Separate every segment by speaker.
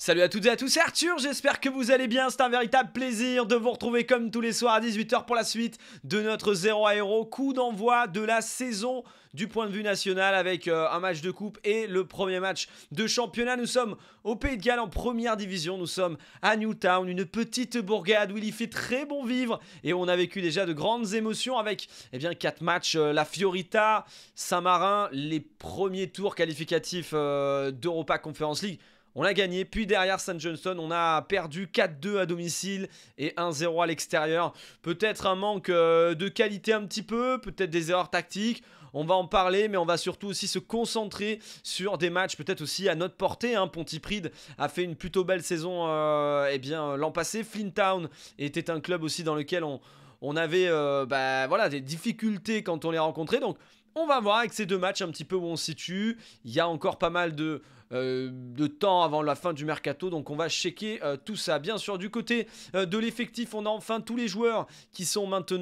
Speaker 1: Salut à toutes et à tous, c'est Arthur, j'espère que vous allez bien, c'est un véritable plaisir de vous retrouver comme tous les soirs à 18h pour la suite de notre 0 à 0 coup d'envoi de la saison du point de vue national avec euh, un match de coupe et le premier match de championnat. Nous sommes au Pays de Galles en première division. Nous sommes à Newtown, une petite bourgade où il y fait très bon vivre et on a vécu déjà de grandes émotions avec eh bien quatre matchs euh, la Fiorita, Saint-Marin, les premiers tours qualificatifs euh, d'Europa Conference League. On a gagné. Puis derrière St. Johnson, on a perdu 4-2 à domicile et 1-0 à l'extérieur. Peut-être un manque euh, de qualité un petit peu, peut-être des erreurs tactiques. On va en parler, mais on va surtout aussi se concentrer sur des matchs peut-être aussi à notre portée. Hein. a fait une plutôt belle saison euh, eh bien l'an passé. Flintown était un club aussi dans lequel on, avait euh, bah, voilà, des difficultés quand on les rencontrait. Donc on va voir avec ces deux matchs un petit peu où on se situe. Il y a encore pas mal de, euh, de temps avant la fin du mercato. Donc on va checker euh, tout ça. Bien sûr, du côté euh, de l'effectif, on a enfin tous les joueurs qui sont maintenant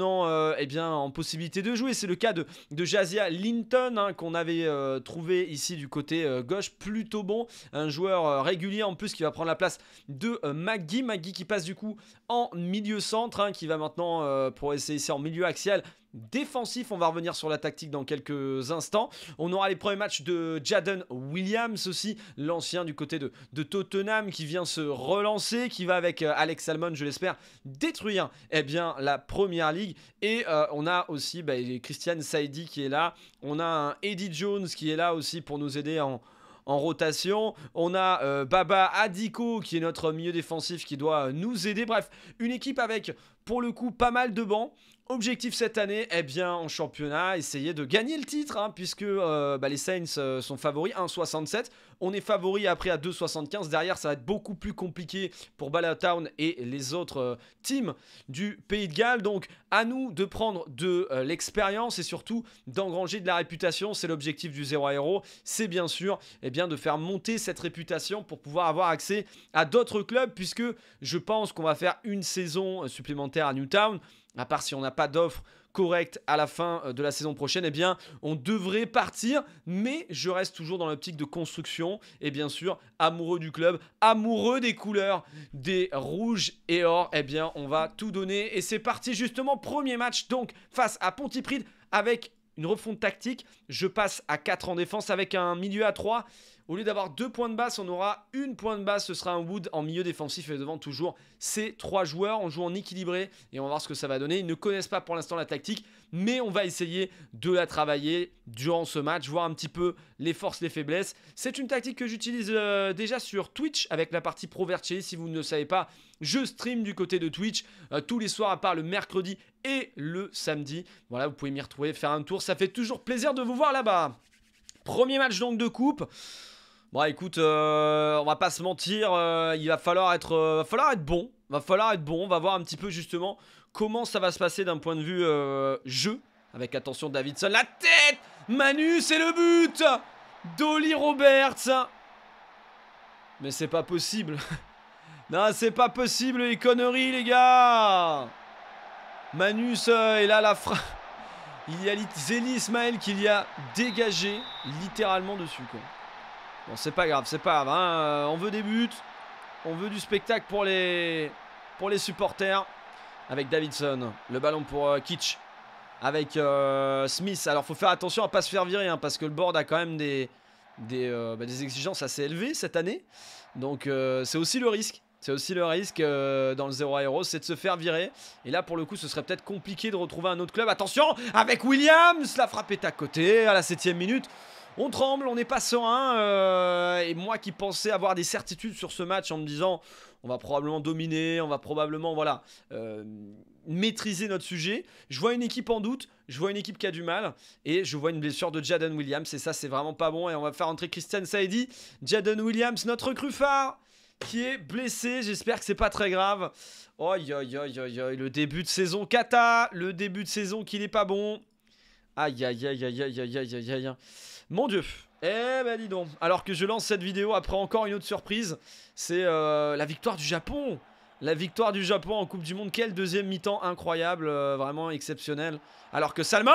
Speaker 1: eh bien, en possibilité de jouer. C'est le cas de, Jazia Linton hein, qu'on avait trouvé ici du côté gauche. Plutôt bon. Un joueur régulier en plus qui va prendre la place de Maggie. Maggie qui passe du coup en milieu centre, hein, qui va maintenant essayer ici en milieu axial défensif. On va revenir sur la tactique dans quelques instants. On aura les premiers matchs de Jaden Williams aussi l'ancien du côté de, Tottenham qui vient se relancer, qui va avec euh, Alex Salmon, je l'espère, détruire eh bien, la Première Ligue. Et euh, on a aussi bah, Christian Saidi qui est là, on a Eddie Jones qui est là aussi pour nous aider en, rotation. On a euh, Baba Adiko qui est notre milieu défensif qui doit nous aider. Bref, une équipe avec pour le coup pas mal de bancs. Objectif cette année, eh bien en championnat, essayer de gagner le titre, hein, puisque euh, bah, les Saints euh, sont favoris 1,67. On est favori après à 2,75. Derrière, ça va être beaucoup plus compliqué pour Ballatown et les autres euh, teams du Pays de Galles. Donc à nous de prendre de l'expérience et surtout d'engranger de la réputation. C'est l'objectif du 0 à C'est bien sûr eh bien, de faire monter cette réputation pour pouvoir avoir accès à d'autres clubs, puisque je pense qu'on va faire une saison supplémentaire à Newtown à part si on n'a pas d'offre correcte à la fin euh, de la saison prochaine, eh bien, on devrait partir. Mais je reste toujours dans l'optique de construction et bien sûr, amoureux du club, amoureux des couleurs, des rouges et or. Eh bien, on va tout donner et c'est parti justement. Premier match donc face à Pontypridd avec une refonte tactique. Je passe à 4 en défense avec un milieu à 3 au lieu d'avoir deux points de basse, on aura une point de basse. Ce sera un Wood en milieu défensif et devant toujours ces trois joueurs. On joue en équilibré et on va voir ce que ça va donner. Ils ne connaissent pas pour l'instant la tactique, mais on va essayer de la travailler durant ce match, voir un petit peu les forces, les faiblesses. C'est une tactique que j'utilise euh, déjà sur Twitch avec la partie Pro Vertier. Si vous ne le savez pas, je stream du côté de Twitch euh, tous les soirs à part le mercredi et le samedi. Voilà, vous pouvez m'y retrouver, faire un tour. Ça fait toujours plaisir de vous voir là-bas. Premier match donc de coupe. Bon écoute, euh, on va pas se mentir, euh, il va falloir être, euh, falloir être bon, va falloir être bon. On va voir un petit peu justement comment ça va se passer d'un point de vue jeu. Avec attention Davidson, la tête, Manus et le but, Dolly Roberts. Mais c'est pas possible. non, c'est pas possible les conneries les gars. Manus et là la frappe. Il y a Zélie Ismaël qui l'y a dégagé littéralement dessus quoi. Bon, c'est pas grave, c'est pas grave. Hein. Euh, on veut des buts. On veut du spectacle pour les, pour les supporters. Avec Davidson. Le ballon pour euh, Kitsch. Avec euh, Smith. Alors, faut faire attention à pas se faire virer. Hein, parce que le board a quand même des, des, bah, exigences assez élevées cette année. Donc, c'est aussi le risque. C'est aussi le risque dans le 0 à c'est de se faire virer. Et là, pour le coup, ce serait peut-être compliqué de retrouver un autre club. Attention, avec Williams, la frappe est à côté à la 7 minute. On tremble, on n'est pas serein. et moi qui pensais avoir des certitudes sur ce match en me disant on va probablement dominer, on va probablement voilà maîtriser notre sujet. Je vois une équipe en doute, je vois une équipe qui a du mal et je vois une blessure de Jaden Williams. Et ça, c'est vraiment pas bon. Et on va faire entrer Christian Saidi, Jaden Williams, notre cru phare qui est blessé. J'espère que c'est pas très grave. Oh, le début de saison Kata, le début de saison qui n'est pas bon. Aïe, aïe, aïe, aïe, aïe, aïe, aïe, aïe, aïe. Mon dieu Eh ben dis donc Alors que je lance cette vidéo après encore une autre surprise, c'est euh, la victoire du Japon la victoire du Japon en Coupe du Monde, quel deuxième mi-temps incroyable, euh, vraiment exceptionnel. Alors que Salmons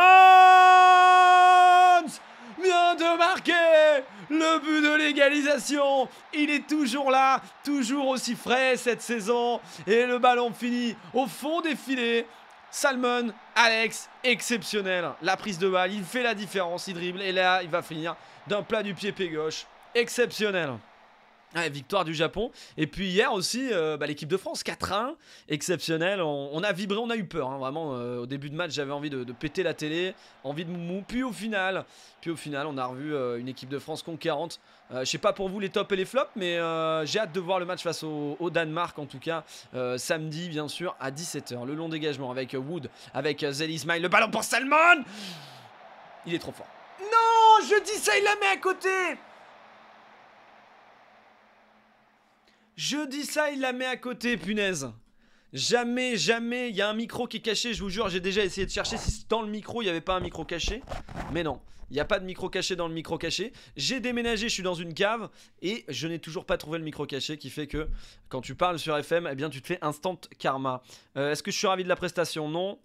Speaker 1: vient de marquer le but de l'égalisation. Il est toujours là, toujours aussi frais cette saison. Et le ballon finit au fond des filets Salmon, Alex, exceptionnel. La prise de balle, il fait la différence, il dribble et là, il va finir d'un plat du pied pied gauche. Exceptionnel victoire du Japon. Et puis hier aussi, euh, bah, l'équipe de France, 4-1, exceptionnel. On, a vibré, on a eu peur. Hein, vraiment, euh, au début de match, j'avais envie de, péter la télé, envie de moumou. Puis au final, puis au final on a revu euh, une équipe de France conquérante. Je sais pas pour vous les tops et les flops, mais j'ai hâte de voir le match face au, Danemark, en tout cas, samedi, bien sûr, à 17h. Le long dégagement avec Wood, avec Zeli Le ballon pour Salmon Il est trop fort. Non, je dis ça, il la met à côté Je dis ça, il la met à côté, punaise. Jamais, jamais, il y a un micro qui est caché, je vous jure, j'ai déjà essayé de chercher si dans le micro il n'y avait pas un micro caché. Mais non, il n'y a pas de micro caché dans le micro caché. J'ai déménagé, je suis dans une cave et je n'ai toujours pas trouvé le micro caché qui fait que quand tu parles sur FM, eh bien tu te fais instant karma. Euh, est-ce que je suis ravi de la prestation Non.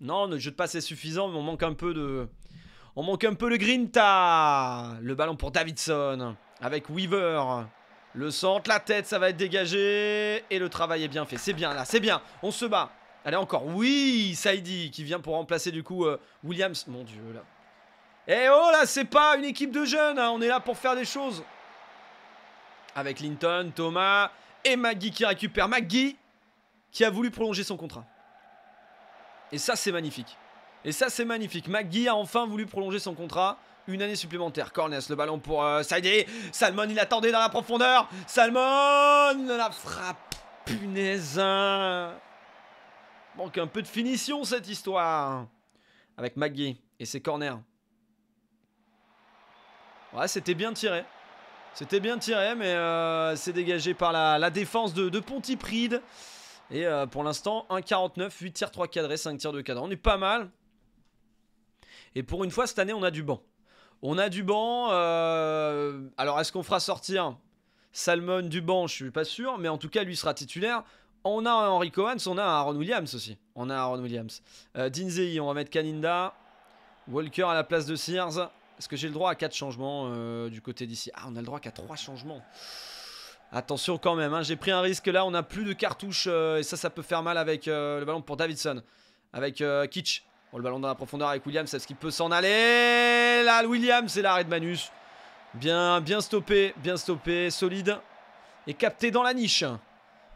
Speaker 1: Non, ne jeu de passe est suffisant, mais on manque un peu de... On manque un peu le grinta Le ballon pour Davidson avec Weaver. Le centre, la tête, ça va être dégagé. Et le travail est bien fait. C'est bien là, c'est bien. On se bat. Allez encore. Oui, Saidi qui vient pour remplacer du coup euh, Williams. Mon dieu là. Eh oh là, c'est pas une équipe de jeunes. Hein. On est là pour faire des choses. Avec Linton, Thomas et Maggie qui récupère. Maggie qui a voulu prolonger son contrat. Et ça, c'est magnifique. Et ça, c'est magnifique. Maggie a enfin voulu prolonger son contrat une année supplémentaire. Cornès, le ballon pour euh, Salmon, il attendait dans la profondeur. Salmon, la frappe. Punaise. Hein. Manque un peu de finition cette histoire. Avec Magui et ses corners. Ouais, c'était bien tiré. C'était bien tiré, mais euh, c'est dégagé par la, défense de, de Pontypride. Et euh, pour l'instant, 1,49, 8 tirs 3 cadrés, 5 tirs de cadrés, On est pas mal. Et pour une fois, cette année, on a du banc. On a Duban. Euh, alors, est-ce qu'on fera sortir Salmon, Duban Je suis pas sûr, mais en tout cas, lui sera titulaire. On a un Henry Cohen, on a un Aaron Williams aussi. On a Aaron Williams. Euh, Dinzei, on va mettre Kaninda. Walker à la place de Sears. Est-ce que j'ai le droit à 4 changements euh, du côté d'ici Ah, on a le droit qu'à 3 changements. Attention quand même, hein, j'ai pris un risque là, on n'a plus de cartouches euh, et ça, ça peut faire mal avec le ballon pour Davidson, avec Kitsch le ballon dans la profondeur avec Williams, c'est ce qu'il peut s'en aller Là, William, c'est l'arrêt de Manus. Bien, bien stoppé, bien stoppé, solide. Et capté dans la niche.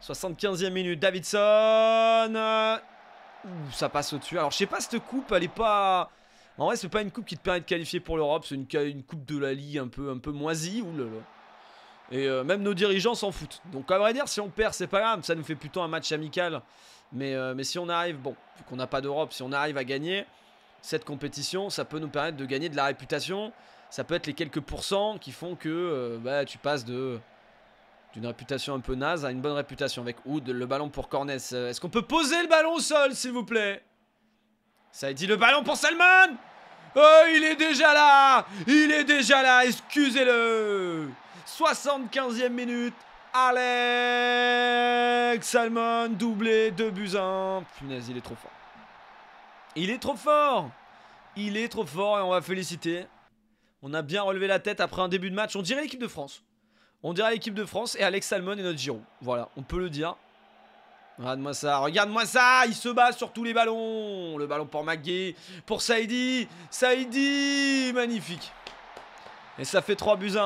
Speaker 1: 75e minute, Davidson. ça passe au-dessus. Alors, je sais pas, cette coupe, elle est pas... En vrai, c'est pas une coupe qui te permet de qualifier pour l'Europe. C'est une, coupe de la Ligue un peu, un peu moisie. Ouh là Et euh, même nos dirigeants s'en foutent. Donc, à vrai dire, si on perd, c'est pas grave. Ça nous fait plutôt un match amical. Euh, mais, si on arrive, bon, vu qu'on n'a pas d'Europe, si on arrive à gagner cette compétition, ça peut nous permettre de gagner de la réputation. Ça peut être les quelques pourcents qui font que euh, bah, tu passes de d'une réputation un peu naze à une bonne réputation avec Oud, le ballon pour Cornes euh, Est-ce qu'on peut poser le ballon au sol, s'il vous plaît Ça a dit le ballon pour Salman Oh, il est déjà là Il est déjà là, excusez-le 75e minute Alex Salmon, doublé, 2 buts 1. il est trop fort. Il est trop fort Il est trop fort et on va féliciter. On a bien relevé la tête après un début de match. On dirait l'équipe de France. On dirait l'équipe de France et Alex Salmon et notre Giroud. Voilà, on peut le dire. Regarde-moi ça, regarde-moi ça, il se bat sur tous les ballons. Le ballon pour Magui, pour Saïdi, Saïdi, magnifique. Et ça fait 3 buts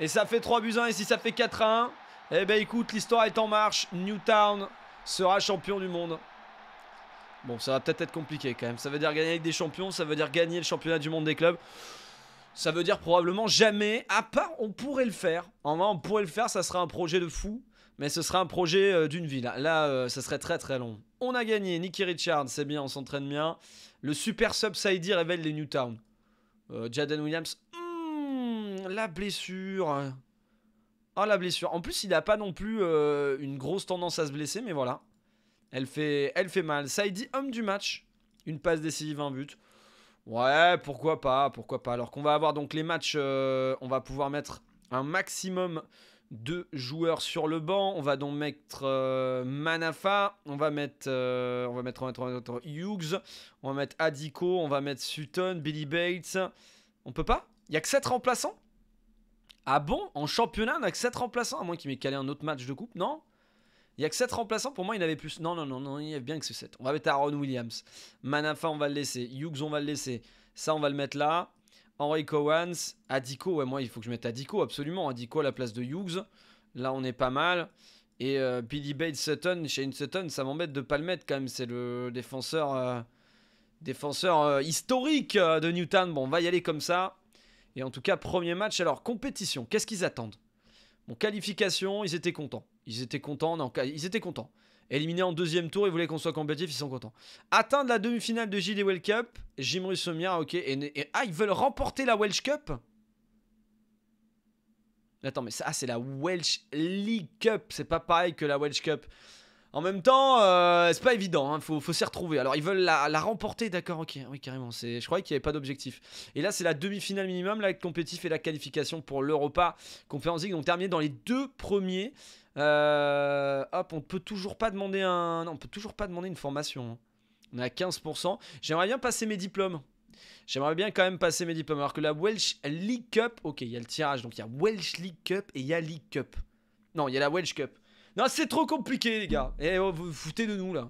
Speaker 1: et ça fait 3 buts 1 et si ça fait 4 à 1, eh ben écoute, l'histoire est en marche. Newtown sera champion du monde. Bon, ça va peut-être être compliqué quand même. Ça veut dire gagner avec des champions, ça veut dire gagner le championnat du monde des clubs. Ça veut dire probablement jamais, à part on pourrait le faire. En vrai, on pourrait le faire, ça sera un projet de fou. Mais ce sera un projet euh, d'une ville. Là, euh, ça serait très très long. On a gagné. Nicky Richard, c'est bien, on s'entraîne bien. Le super sub Saidi révèle les Newtown. Euh, Jaden Williams, Hum, la blessure. Oh, la blessure. En plus, il n'a pas non plus euh, une grosse tendance à se blesser, mais voilà. Elle fait, elle fait mal. Saïdi, homme du match. Une passe décisive, un but. Ouais, pourquoi pas, pourquoi pas. Alors qu'on va avoir donc les matchs, euh, on va pouvoir mettre un maximum de joueurs sur le banc. On va donc mettre euh, Manafa, on va mettre, on va mettre, on va mettre Hughes, on va mettre Adico, on va mettre Sutton, Billy Bates. On peut pas il n'y a que 7 remplaçants Ah bon En championnat, on n'a que 7 remplaçants, à moins qu'il m'ait calé un autre match de coupe, non il n'y a que 7 remplaçants, pour moi il n'avait avait plus. Non, non, non, non, il y avait bien que ce 7. On va mettre Aaron Williams. Manafa, on va le laisser. Hughes, on va le laisser. Ça, on va le mettre là. Henry Cowans. Adiko, ouais, moi il faut que je mette Adiko, absolument. Adiko à la place de Hughes. Là, on est pas mal. Et euh, Billy Bates Sutton, Shane Sutton, ça m'embête de pas le mettre quand même. C'est le défenseur, euh, défenseur euh, historique de Newtown. Bon, on va y aller comme ça. Et en tout cas, premier match. Alors, compétition, qu'est-ce qu'ils attendent Bon, qualification, ils étaient contents. Ils étaient contents, non, ils étaient contents. Éliminés en deuxième tour, ils voulaient qu'on soit compétitif, ils sont contents. Atteindre la demi-finale de JD World Cup, Jim Russomia, ok. Et, ah, ils veulent remporter la Welsh Cup Attends, mais ça, ah, c'est la Welsh League Cup, c'est pas pareil que la Welsh Cup. En même temps, euh, c'est pas évident, Il hein, faut, s'y retrouver. Alors ils veulent la, remporter, d'accord, ok, oui carrément, je croyais qu'il n'y avait pas d'objectif. Et là c'est la demi-finale minimum, La compétitif et la qualification pour l'Europa Conference League, donc terminé dans les deux premiers. Euh, hop, on peut toujours pas demander un... on peut toujours pas demander une formation. Hein. On est à 15%. J'aimerais bien passer mes diplômes. J'aimerais bien quand même passer mes diplômes. Alors que la Welsh League Cup, ok, il y a le tirage, donc il y a Welsh League Cup et il y a League Cup. Non, il y a la Welsh Cup. Non, c'est trop compliqué, les gars. Et eh, oh, vous vous foutez de nous, là.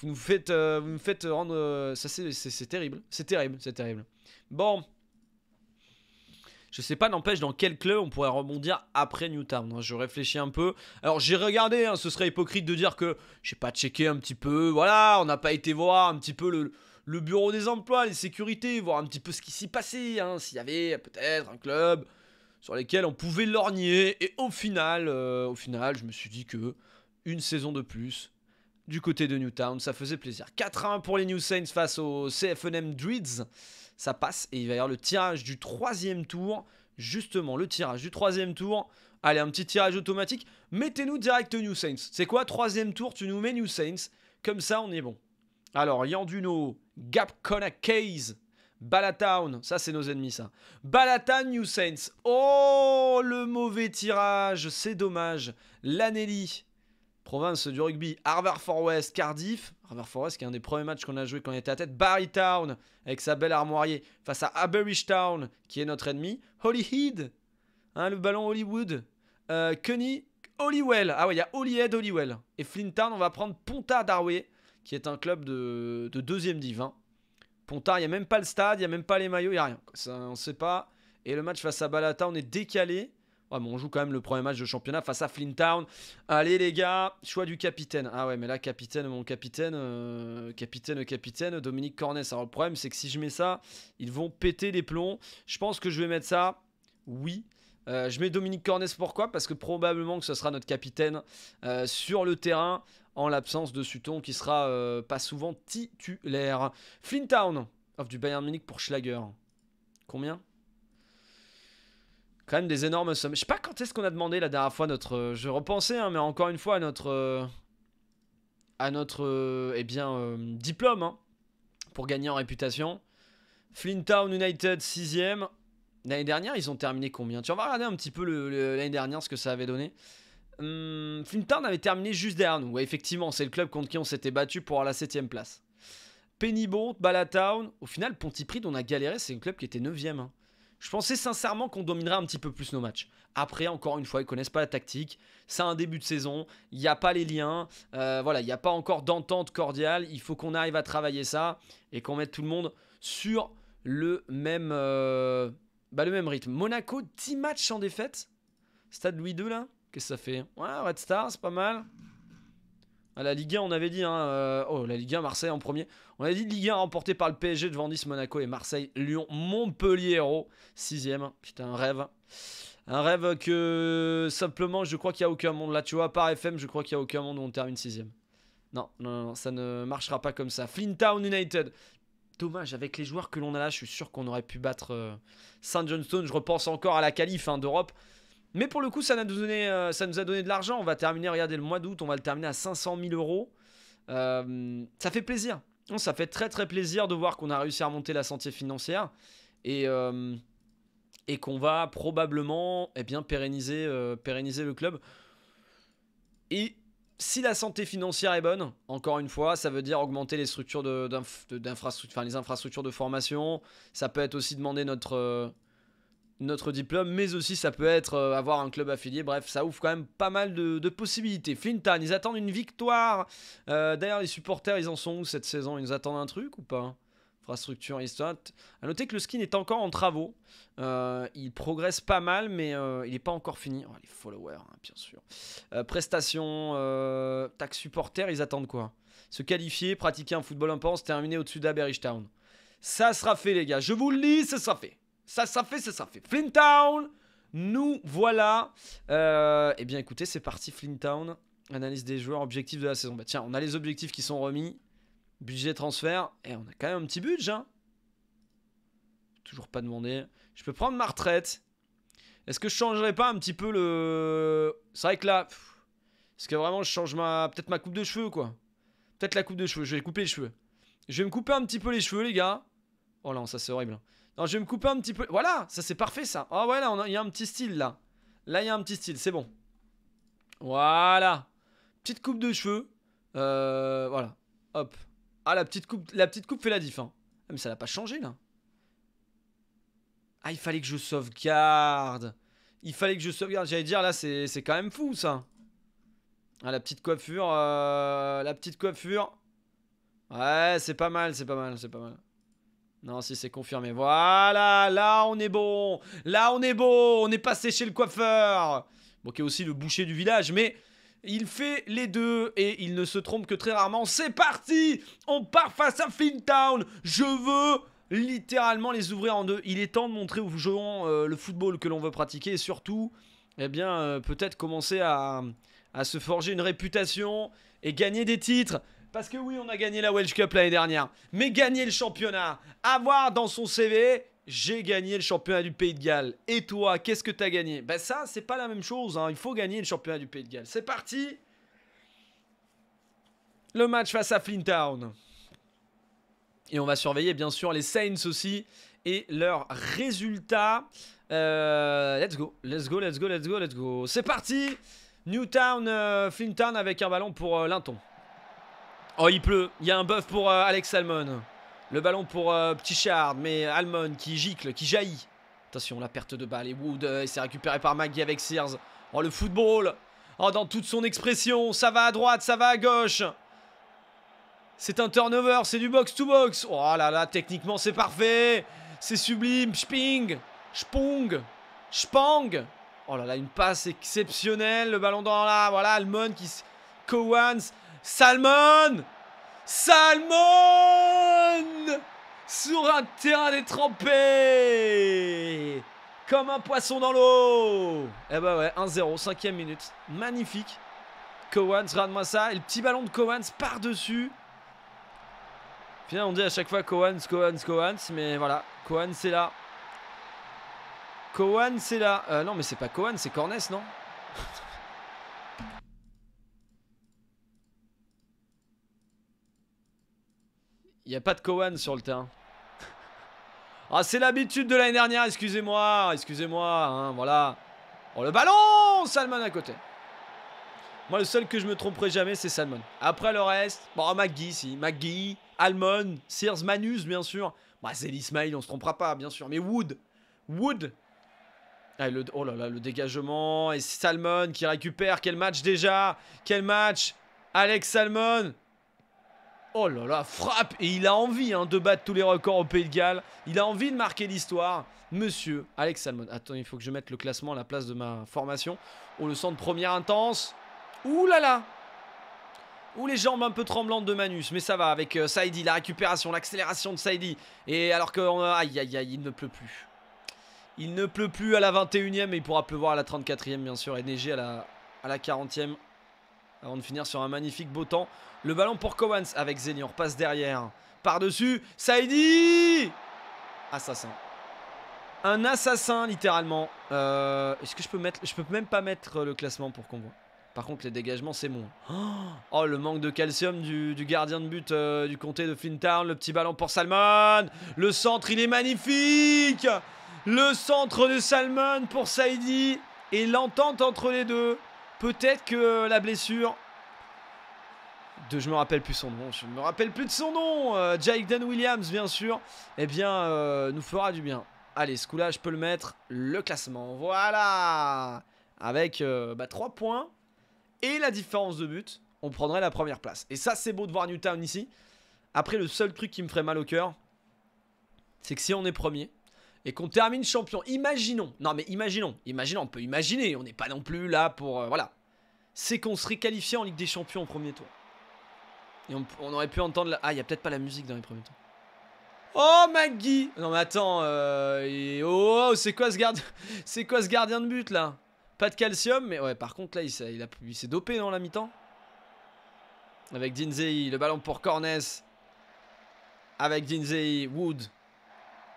Speaker 1: Vous nous faites, euh, vous nous faites rendre... Euh, ça, c'est terrible. C'est terrible, c'est terrible. Bon. Je sais pas, n'empêche, dans quel club on pourrait rebondir après Newtown. Hein. Je réfléchis un peu. Alors, j'ai regardé, hein, ce serait hypocrite de dire que j'ai pas checké un petit peu. Voilà, on n'a pas été voir un petit peu le, bureau des emplois, les sécurités, voir un petit peu ce qui s'y passait. Hein. S'il y avait peut-être un club sur lesquels on pouvait lorgner. Et au final, euh, au final, je me suis dit que une saison de plus du côté de Newtown, ça faisait plaisir. 4-1 pour les New Saints face au CFNM Druids. Ça passe et il va y avoir le tirage du troisième tour. Justement, le tirage du troisième tour. Allez, un petit tirage automatique. Mettez-nous direct New Saints. C'est quoi Troisième tour, tu nous mets New Saints. Comme ça, on est bon. Alors, Yanduno, Gap Case Balatown, ça c'est nos ennemis ça. Balatown, New Saints. Oh le mauvais tirage, c'est dommage. Lanelli, province du rugby. Harvard Forest, Cardiff. Harvard Forest qui est un des premiers matchs qu'on a joué quand on était à tête. Barrytown avec sa belle armoirier face à Aberystown qui est notre ennemi. Holyhead, hein, le ballon Hollywood. Euh, Kenny Ah ouais, il y a Holyhead, Holywell Et Flinttown on va prendre Ponta Darway qui est un club de, deuxième divin hein. Pontard, il n'y a même pas le stade, il n'y a même pas les maillots, il n'y a rien. Ça, on ne sait pas. Et le match face à Balata, on est décalé. Ouais, bon, on joue quand même le premier match de championnat face à Town. Allez les gars, choix du capitaine. Ah ouais, mais là, capitaine, mon capitaine, euh, capitaine, capitaine, Dominique Cornet, Alors le problème, c'est que si je mets ça, ils vont péter les plombs. Je pense que je vais mettre ça. Oui, euh, je mets Dominique Cornes pourquoi Parce que probablement que ce sera notre capitaine euh, sur le terrain en l'absence de Sutton qui sera euh, pas souvent titulaire. Flintown offre du Bayern Munich pour Schlager. Combien Quand même des énormes sommes. Je sais pas quand est-ce qu'on a demandé la dernière fois notre. je repensais, hein, mais encore une fois à notre à notre eh bien diplôme hein, pour gagner en réputation. Flintown United 6ème, L'année dernière, ils ont terminé combien Tu vas regarder un petit peu l'année dernière ce que ça avait donné. Hum, avait terminé juste derrière nous. Ouais, effectivement, c'est le club contre qui on s'était battu pour avoir la 7ème place. Pennybont, Ballatown. Au final, Pontypridd, on a galéré. C'est un club qui était 9ème. Hein. Je pensais sincèrement qu'on dominerait un petit peu plus nos matchs. Après, encore une fois, ils connaissent pas la tactique. C'est un début de saison. Il n'y a pas les liens. Euh, voilà, il n'y a pas encore d'entente cordiale. Il faut qu'on arrive à travailler ça et qu'on mette tout le monde sur le même. Euh, bah, le même rythme. Monaco, 10 matchs en défaite. Stade Louis II, là. Qu'est-ce que ça fait Ouais, Red Star, c'est pas mal. À ah, la Ligue 1, on avait dit. Hein, euh, oh, la Ligue 1, Marseille en premier. On avait dit Ligue 1 remportée par le PSG devant Nice, Monaco et Marseille. Lyon, Montpellier, 6 Sixième. Putain, un rêve. Un rêve que simplement, je crois qu'il n'y a aucun monde. Là, tu vois, par FM, je crois qu'il n'y a aucun monde où on termine sixième. Non, non, non, ça ne marchera pas comme ça. Flintown United, dommage, avec les joueurs que l'on a là, je suis sûr qu'on aurait pu battre euh, Saint Johnstone. Je repense encore à la qualif hein, d'Europe. Mais pour le coup, ça, donné, euh, ça nous a donné de l'argent. On va terminer, regardez, le mois d'août, on va le terminer à 500 000 euros. Euh, ça fait plaisir. ça fait très très plaisir de voir qu'on a réussi à remonter la santé financière et, et qu'on va probablement eh bien, pérenniser, pérenniser le club. Et si la santé financière est bonne, encore une fois, ça veut dire augmenter les structures de, d'infrastructures, enfin, les infrastructures de formation. Ça peut être aussi demander notre, euh, notre diplôme, mais aussi ça peut être euh, avoir un club affilié. Bref, ça ouvre quand même pas mal de, possibilités. Flintan, ils attendent une victoire. Euh, d'ailleurs, les supporters, ils en sont où cette saison Ils attendent un truc ou pas infrastructure histoire. À noter que le skin est encore en travaux. Euh, il progresse pas mal, mais euh, il n'est pas encore fini. Oh, les followers, hein, bien sûr. Euh, prestations, euh, tac supporters, ils attendent quoi Se qualifier, pratiquer un football se terminer au-dessus d'Aberrichtown Ça sera fait, les gars. Je vous le dis, ça sera fait. Ça sera fait, ça sera fait. Flintown, nous voilà. eh bien, écoutez, c'est parti, Flintown. Analyse des joueurs, objectifs de la saison. Bah, tiens, on a les objectifs qui sont remis. Budget transfert. Et on a quand même un petit budget. Hein Toujours pas demandé. Je peux prendre ma retraite. Est-ce que je changerais pas un petit peu le... C'est vrai que là... Est-ce que vraiment je change ma... Peut-être ma coupe de cheveux, quoi. Peut-être la coupe de cheveux. Je vais couper les cheveux. Je vais me couper un petit peu les cheveux, les gars. Oh là, ça c'est horrible. Hein. Non, je vais me couper un petit peu... Voilà, ça c'est parfait, ça. oh, ouais, là, il y a un petit style, là. Là, il y a un petit style, c'est bon. Voilà. Petite coupe de cheveux. Euh, voilà. Hop. Ah, la petite coupe, la petite coupe fait la diff. Hein. Ah, mais ça n'a pas changé, là. Ah, il fallait que je sauvegarde. Il fallait que je sauvegarde. J'allais dire, là, c'est quand même fou, ça. Ah, la petite coiffure. Euh, la petite coiffure. Ouais, c'est pas mal, c'est pas mal, c'est pas mal. Non, si c'est confirmé. Voilà, là on est bon. Là on est bon. On est passé chez le coiffeur. Bon, qui est aussi le boucher du village, mais il fait les deux et il ne se trompe que très rarement. C'est parti On part face à Fintown Je veux littéralement les ouvrir en deux. Il est temps de montrer aux joueurs euh, le football que l'on veut pratiquer et surtout, eh bien, euh, peut-être commencer à, à se forger une réputation et gagner des titres. Parce que oui, on a gagné la Welsh Cup l'année dernière, mais gagner le championnat, avoir dans son CV j'ai gagné le championnat du Pays de Galles. Et toi, qu'est-ce que tu as gagné Ben ça, c'est pas la même chose. Il faut gagner le championnat du Pays de Galles. C'est parti. Le match face à Flintown. Et on va surveiller bien sûr les Saints aussi et leurs résultats. let's go, let's go, let's go, let's go, let's go. C'est parti. Newtown, Flintown avec un ballon pour Linton. Oh, il pleut. Il y a un buff pour Alex Salmon. Le ballon pour euh, Petit Shard, mais Almon qui gicle, qui jaillit. Attention, la perte de balle et Wood, euh, et c'est récupéré par Maggie avec Sears. Oh, le football Oh, dans toute son expression, ça va à droite, ça va à gauche C'est un turnover, c'est du box-to-box Oh là là, techniquement, c'est parfait C'est sublime Sping Spong Spang Oh là là, une passe exceptionnelle, le ballon dans la... voilà, Almon qui... Cowans Salmon Salmon Sur un terrain détrempé Comme un poisson dans l'eau Eh bah ouais, 1-0, cinquième minute. Magnifique. Cowans, regarde-moi ça. Et le petit ballon de Cowans par-dessus. Finalement, on dit à chaque fois Cowans, Cowans, Cowans. Mais voilà, Cowans c'est là. Cowans c'est là. Euh, non, mais c'est pas Cowans, c'est Cornes, non Il n'y a pas de Cowan sur le terrain. ah, c'est l'habitude de l'année dernière, excusez-moi, excusez-moi, hein, voilà. Oh, le ballon Salmon à côté. Moi, le seul que je me tromperai jamais, c'est Salmon. Après le reste, bon, bah, McGee, si. McGee, Almon, Sears, Manus, bien sûr. Bah, c'est l'Ismail, on se trompera pas, bien sûr. Mais Wood, Wood. Ah, oh là là, le dégagement. Et Salmon qui récupère. Quel match déjà Quel match Alex Salmon Oh là là, frappe Et il a envie hein, de battre tous les records au Pays de Galles. Il a envie de marquer l'histoire. Monsieur Alex Salmon. Attends, il faut que je mette le classement à la place de ma formation. On oh, le sent de première intense. Ouh là là Ouh les jambes un peu tremblantes de Manus, mais ça va avec euh, Saidi, la récupération, l'accélération de Saidi. Et alors que, aïe aïe aïe, il ne pleut plus. Il ne pleut plus à la 21 e mais il pourra pleuvoir à la 34 e bien sûr, et neiger à la, à la 40 e avant de finir sur un magnifique beau temps. Le ballon pour Cowans avec Zeni. On repasse derrière. Par-dessus, Saïdi Assassin. Un assassin, littéralement. Euh, est-ce que je peux mettre... Je peux même pas mettre le classement pour qu'on Par contre, les dégagements, c'est bon. Oh, le manque de calcium du, gardien de but euh, du comté de Flinttown. Le petit ballon pour Salmon. Le centre, il est magnifique Le centre de Salmon pour Saïdi. Et l'entente entre les deux. Peut-être que la blessure de, je me rappelle plus son nom, je me rappelle plus de son nom, euh, Jake Dan Williams bien sûr, eh bien euh, nous fera du bien. Allez, ce coup-là, je peux le mettre, le classement, voilà Avec 3 euh, bah, points et la différence de but, on prendrait la première place. Et ça, c'est beau de voir Newtown ici. Après, le seul truc qui me ferait mal au cœur, c'est que si on est premier et qu'on termine champion, imaginons, non mais imaginons, imaginons, on peut imaginer, on n'est pas non plus là pour... voilà, c'est qu'on serait qualifié en Ligue des Champions au premier tour on, aurait pu entendre... La... Ah, il n'y a peut-être pas la musique dans les premiers temps. Oh, Maggie Non, mais attends. Euh, oh, oh, oh, c'est quoi, ce gardien... quoi ce gardien de but, là Pas de calcium, mais ouais, par contre, là, il s'est a... dopé dans la mi-temps. Avec Dinzei, le ballon pour Cornes. Avec Dinzei, Wood,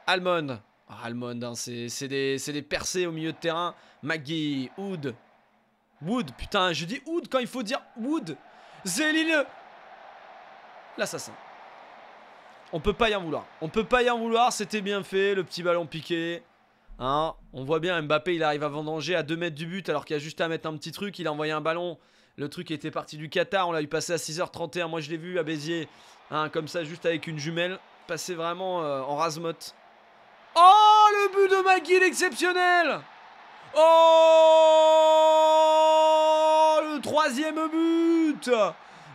Speaker 1: Almond. Ah, Almond, hein, c'est des, percées au milieu de terrain. Maggie, Wood. Wood, putain, je dis Wood quand il faut dire Wood. Zéline l'assassin. On peut pas y en vouloir. On peut pas y en vouloir, c'était bien fait, le petit ballon piqué. Hein on voit bien Mbappé, il arrive à vendanger à 2 mètres du but alors qu'il a juste à mettre un petit truc, il a envoyé un ballon. Le truc était parti du Qatar, on l'a eu passé à 6h31, moi je l'ai vu à Béziers, hein, comme ça juste avec une jumelle, passé vraiment euh, en rasemote. Oh le but de McGill exceptionnel Oh le troisième but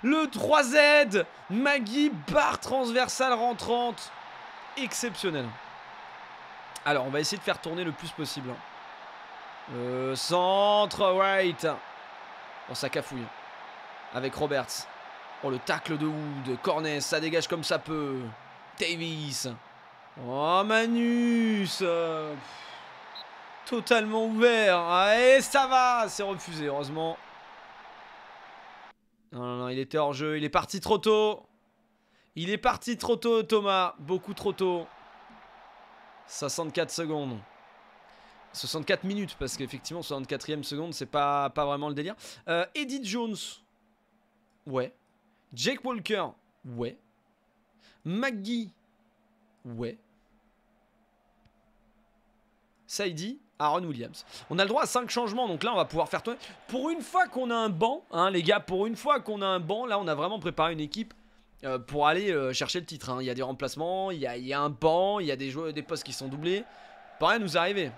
Speaker 1: le 3Z Maggie, barre transversale rentrante. Exceptionnel. Alors, on va essayer de faire tourner le plus possible. Hein. Euh, centre, White. On oh, ça cafouille. Hein. Avec Roberts. Oh, le tacle de Wood. Cornet, ça dégage comme ça peut. Davis. Oh, Manus. totalement ouvert. Ah, et ça va, c'est refusé, heureusement. Non, non, non, il était hors jeu. Il est parti trop tôt. Il est parti trop tôt, Thomas. Beaucoup trop tôt. 64 secondes. 64 minutes, parce qu'effectivement, 64e seconde, c'est pas, pas vraiment le délire. Euh, Eddie Jones. Ouais. Jake Walker. Ouais. Maggie. Ouais. Saidi. Aaron Williams. On a le droit à 5 changements, donc là on va pouvoir faire tourner. Pour une fois qu'on a un banc, hein, les gars, pour une fois qu'on a un banc, là on a vraiment préparé une équipe euh, pour aller euh, chercher le titre. Hein. Il y a des remplacements, il y a, un banc, il y a des, joueurs, des postes qui sont doublés. Pas rien nous arriver.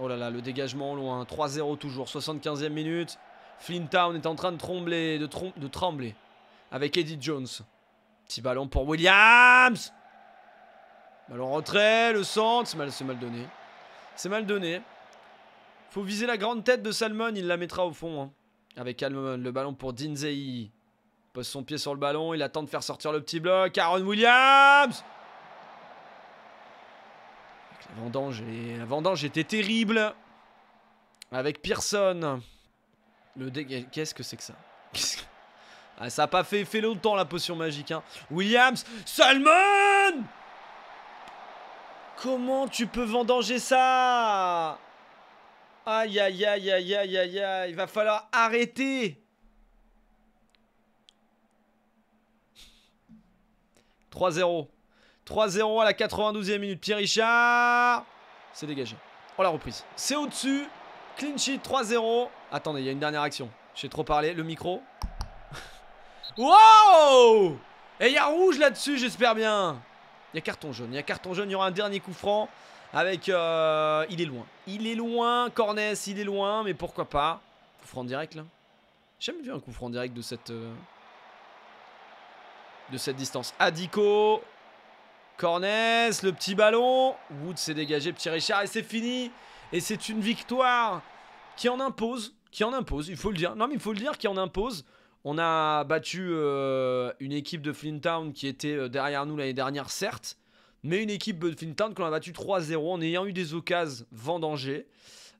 Speaker 1: Oh là là, le dégagement loin. 3-0 toujours, 75e minute. Town est en train de trembler, de, trembler avec Eddie Jones. Petit ballon pour Williams. Ballon rentré, le centre, c'est mal donné. C'est mal donné. Faut viser la grande tête de Salmon, il la mettra au fond. Hein. Avec Salmon, euh, le ballon pour Dinzei. Pose son pied sur le ballon, il attend de faire sortir le petit bloc. Aaron Williams la vendange, la était terrible. Avec Pearson. Le dé... Qu'est-ce que c'est que ça ah, ça n'a pas fait, fait longtemps la potion magique. Hein. Williams Salmon Comment tu peux vendanger ça Aïe, aïe, aïe, aïe, aïe, aïe, aïe. Il va falloir arrêter. 3-0. 3-0 à la 92e minute. Pierre Richard. C'est dégagé. On la reprise. C'est au-dessus. Clean sheet 3-0. Attendez, il y a une dernière action. J'ai trop parlé. Le micro. wow Et il y a rouge là-dessus, j'espère bien. Il y a carton jaune. Il y a carton jaune. Il y aura un dernier coup franc. Avec. Euh, il est loin. Il est loin, Cornes, Il est loin. Mais pourquoi pas Coup franc direct là. J'ai jamais vu un coup franc direct de cette. Euh, de cette distance. Adico. Cornes, Le petit ballon. Wood s'est dégagé. Petit Richard. Et c'est fini. Et c'est une victoire qui en impose. Qui en impose. Il faut le dire. Non, mais il faut le dire qui en impose. On a battu euh, une équipe de Flint Town qui était euh, derrière nous l'année dernière, certes, mais une équipe de Town qu'on a battu 3-0 en ayant eu des occasions vendangées.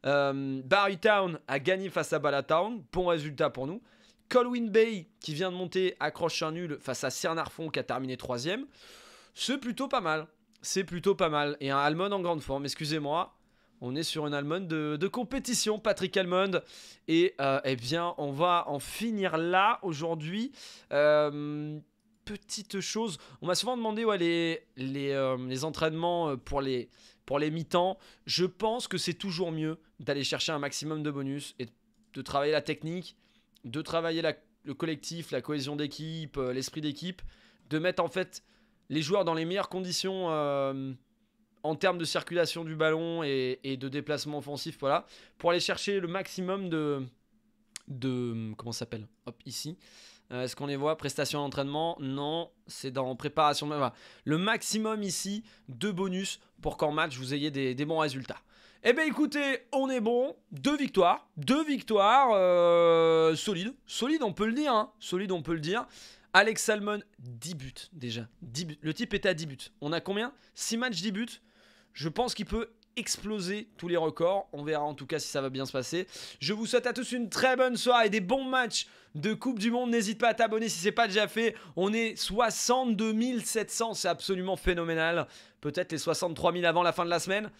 Speaker 1: Euh, Town a gagné face à Ballatown, bon résultat pour nous. Colwyn Bay, qui vient de monter, accroche un nul face à Cernarfon, qui a terminé 3 C'est plutôt pas mal. C'est plutôt pas mal. Et un Almon en grande forme, excusez-moi. On est sur une Almond de, compétition, Patrick Almond, Et euh, eh bien, on va en finir là aujourd'hui. Euh, petite chose, on m'a souvent demandé où les, les, euh, entraînements pour les, pour les mi-temps. Je pense que c'est toujours mieux d'aller chercher un maximum de bonus et de travailler la technique, de travailler le collectif, la cohésion d'équipe, l'esprit d'équipe, de mettre en fait les joueurs dans les meilleures conditions en termes de circulation du ballon et, de déplacement offensif, voilà, pour aller chercher le maximum de. de comment ça s'appelle Hop, ici. Euh, est-ce qu'on les voit Prestations d'entraînement Non, c'est dans préparation. Le maximum ici de bonus pour qu'en match vous ayez des, bons résultats. Eh bien écoutez, on est bon, deux victoires, deux victoires euh, solides, solides on peut le dire, hein. Solides, solide on peut le dire. Alex Salmon, 10 buts déjà, le type était à 10 buts, on a combien 6 matchs 10 buts, je pense qu'il peut exploser tous les records. On verra en tout cas si ça va bien se passer. Je vous souhaite à tous une très bonne soirée et des bons matchs de Coupe du Monde. N'hésite pas à t'abonner si c'est pas déjà fait. On est 62 700, c'est absolument phénoménal. Peut-être les 63 000 avant la fin de la semaine.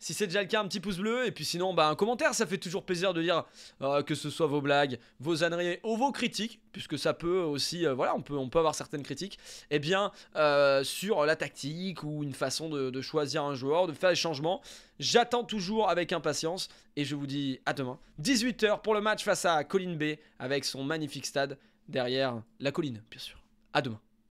Speaker 1: Si c'est déjà le cas, un petit pouce bleu. Et puis sinon, bah, un commentaire, ça fait toujours plaisir de lire euh, que ce soit vos blagues, vos âneries ou vos critiques, puisque ça peut aussi, euh, voilà, on peut, on peut avoir certaines critiques, et eh bien, euh, sur la tactique ou une façon de, choisir un joueur, de faire des changements. J'attends toujours avec impatience et je vous dis à demain, 18h pour le match face à Colline B avec son magnifique stade derrière la colline, bien sûr. À demain.